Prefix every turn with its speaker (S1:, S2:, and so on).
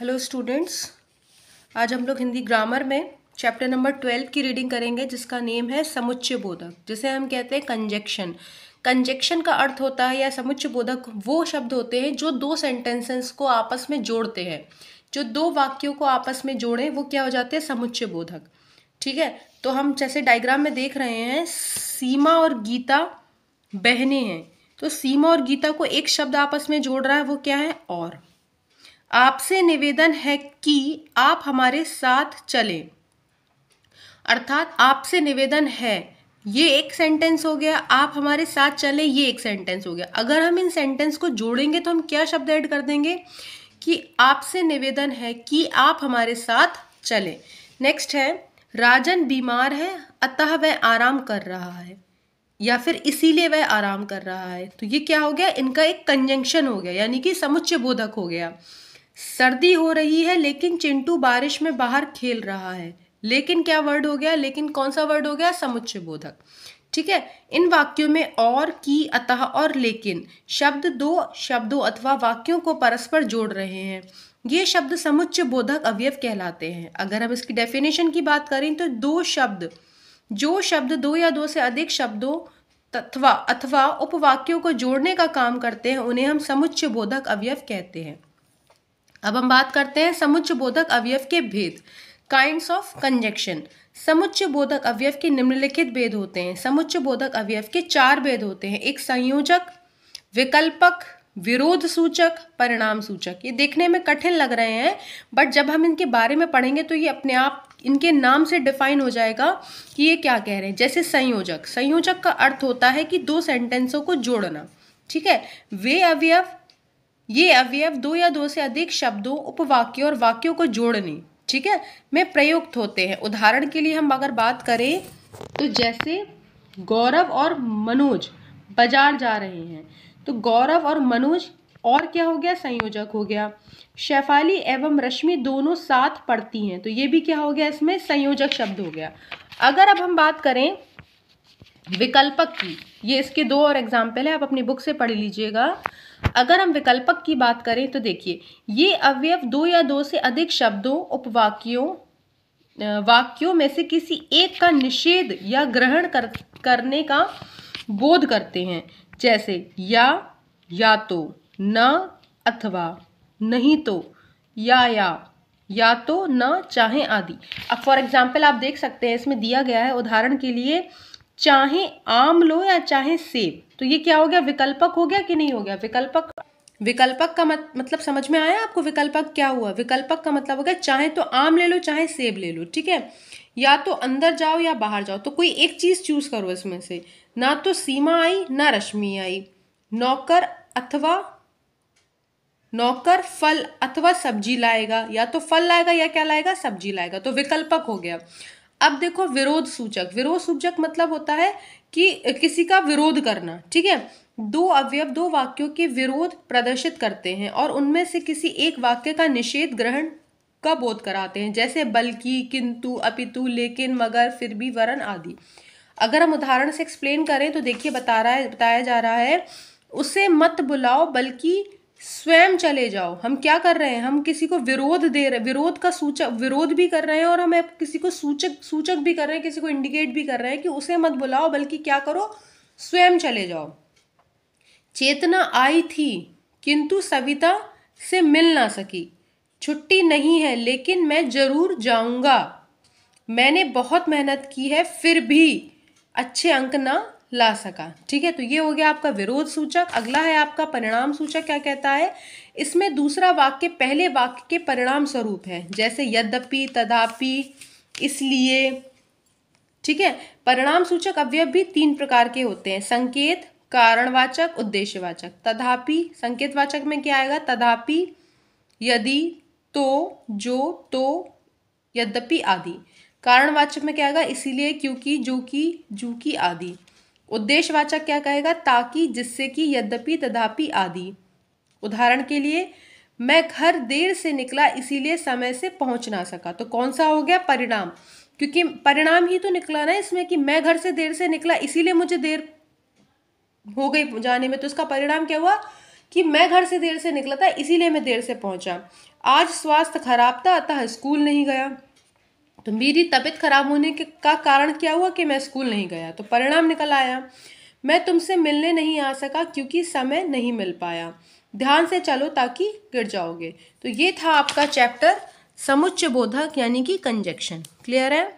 S1: hello students आज हम लोग हिंदी ग्रामर में चैप्टर नंबर ट्वेल्व की रीडिंग करेंगे जिसका नेम है समुच्चय बोधक जिसे हम कहते हैं कंजेक्शन कंजेक्शन का अर्थ होता है या समुच्चय बोधक वो शब्द होते हैं जो दो सेंटेंसेस को आपस में जोड़ते हैं जो दो वाक्यों को आपस में जोड़ें वो क्या हो जाते हैं समुच्चय बोधक ठीक है तो हम जैसे डायग्राम में देख रहे हैं सीमा और गीता बहने हैं तो सीमा और गीता को एक शब्द आपस में जोड़ रहा है वो क्या है और आपसे निवेदन है कि आप हमारे साथ चलें अर्थात आपसे निवेदन है ये एक सेंटेंस हो गया आप हमारे साथ चले ये एक सेंटेंस हो गया अगर हम इन सेंटेंस को जोड़ेंगे तो हम क्या शब्द ऐड कर देंगे कि आपसे निवेदन है कि आप हमारे साथ चले नेक्स्ट है राजन बीमार है अतः वह आराम कर रहा है या फिर इसीलिए वह आराम कर रहा है तो ये क्या हो गया इनका एक कंजंक्शन हो गया यानी कि समुच्चय बोधक हो गया सर्दी हो रही है लेकिन चिंटू बारिश में बाहर खेल रहा है लेकिन क्या वर्ड हो गया लेकिन कौन सा वर्ड हो गया समुच्चय बोधक ठीक है इन वाक्यों में और की अतः और लेकिन शब्द दो शब्दों अथवा वाक्यों को परस्पर जोड़ रहे हैं ये शब्द समुच्च बोधक अवयव कहलाते हैं अगर हम इसकी डेफिनेशन की बात करें तो दो शब्द जो शब्द दो या दो से अधिक शब्दों तथवा अथवा उपवाक्यों को जोड़ने का काम करते हैं उन्हें हम समुच्च बोधक अवयव कहते हैं अब हम बात करते हैं समुच्च बोधक अवयव के भेद काइंड्स ऑफ कंजेक्शन समुच्च बोधक अवयव के निम्नलिखित भेद होते हैं समुच्च बोधक अवयव के चार भेद होते हैं एक संयोजक विकल्पक विरोध सूचक परिणाम सूचक ये देखने में कठिन लग रहे हैं बट जब हम इनके बारे में पढ़ेंगे तो ये अपने आप इनके नाम से डिफाइन हो जाएगा कि ये क्या कह रहे हैं जैसे संयोजक संयोजक का अर्थ होता है कि दो सेंटेंसों को जोड़ना ठीक है वे अवयव ये अवयव दो या दो से अधिक शब्दों उपवाक्यों और वाक्यों को जोड़ने ठीक है में प्रयुक्त होते हैं उदाहरण के लिए हम अगर बात करें तो जैसे गौरव और मनोज बाजार जा रहे हैं तो गौरव और मनोज और क्या हो गया संयोजक हो गया शैफाली एवं रश्मि दोनों साथ पढ़ती हैं तो ये भी क्या हो गया इसमें संयोजक शब्द हो गया अगर अब हम बात करें विकल्पक की ये इसके दो और एग्जाम्पल है आप अपनी बुक से पढ़ लीजिएगा अगर हम विकल्पक की बात करें तो देखिए ये अवयव दो या दो से अधिक शब्दों उपवाक्यों वाक्यों में से किसी एक का निषेध या ग्रहण कर, करने का बोध करते हैं जैसे या या तो न अथवा नहीं तो या या या तो न चाहे आदि अब फॉर एग्जाम्पल आप देख सकते हैं इसमें दिया गया है उदाहरण के लिए चाहे आम लो या चाहे सेब तो ये क्या हो गया विकल्पक हो गया कि नहीं हो गया विकल्पक विकल्पक का मत, मतलब समझ में आया आपको विकल्पक क्या हुआ विकल्पक का मतलब हो गया चाहे तो आम ले लो चाहे सेब ले लो ठीक है या तो अंदर जाओ या बाहर जाओ तो कोई एक चीज़ चूज करो इसमें से ना तो सीमा आई ना रश्मि आई नौकर अथवा नौकर फल अथवा सब्जी लाएगा या तो फल लाएगा या क्या लाएगा सब्जी लाएगा तो विकल्पक हो गया अब देखो विरोध सूचक विरोध सूचक मतलब होता है कि किसी का विरोध करना ठीक है दो अवयव दो वाक्यों के विरोध प्रदर्शित करते हैं और उनमें से किसी एक वाक्य का निषेध ग्रहण का बोध कराते हैं जैसे बल्कि किंतु अपितु लेकिन मगर फिर भी वरण आदि अगर हम उदाहरण से एक्सप्लेन करें तो देखिए बता रहा है बताया जा रहा है उसे मत बुलाओ बल्कि स्वयं चले जाओ हम क्या कर रहे हैं हम किसी को विरोध दे रहे विरोध का सूचक विरोध भी कर रहे हैं और हम किसी को सूचक सूचक भी कर रहे हैं किसी को इंडिकेट भी कर रहे हैं कि उसे मत बुलाओ बल्कि क्या करो स्वयं चले जाओ चेतना आई थी किंतु सविता से मिल ना सकी छुट्टी नहीं है लेकिन मैं ज़रूर जाऊंगा मैंने बहुत मेहनत की है फिर भी अच्छे अंक ना ला सका ठीक है तो ये हो गया आपका विरोध सूचक अगला है आपका परिणाम सूचक क्या कहता है इसमें दूसरा वाक्य पहले वाक्य के परिणाम स्वरूप है जैसे यद्यपि तदापि इसलिए ठीक है परिणाम सूचक अवयव भी तीन प्रकार के होते हैं संकेत कारणवाचक उद्देश्यवाचक तथापि संकेतवाचक में क्या आएगा तथापि यदि तो जो तो यद्यपि आदि कारणवाचक में क्या आएगा इसीलिए क्योंकि जो कि जू की आदि उद्देश्यवाचक क्या कहेगा ताकि जिससे कि यद्यपि तदापि आदि उदाहरण के लिए मैं घर देर से निकला इसीलिए समय से पहुंच ना सका तो कौन सा हो गया परिणाम क्योंकि परिणाम ही तो निकला ना इसमें कि मैं घर से देर से निकला इसीलिए मुझे देर हो गई जाने में तो इसका परिणाम क्या हुआ कि मैं घर से देर से निकला था इसीलिए मैं देर से पहुंचा आज स्वास्थ्य खराब था अतः स्कूल नहीं गया तो मेरी तबीयत खराब होने के का कारण क्या हुआ कि मैं स्कूल नहीं गया तो परिणाम निकल आया मैं तुमसे मिलने नहीं आ सका क्योंकि समय नहीं मिल पाया ध्यान से चलो ताकि गिर जाओगे तो ये था आपका चैप्टर समुच्च बोधक यानी कि कंजक्शन क्लियर है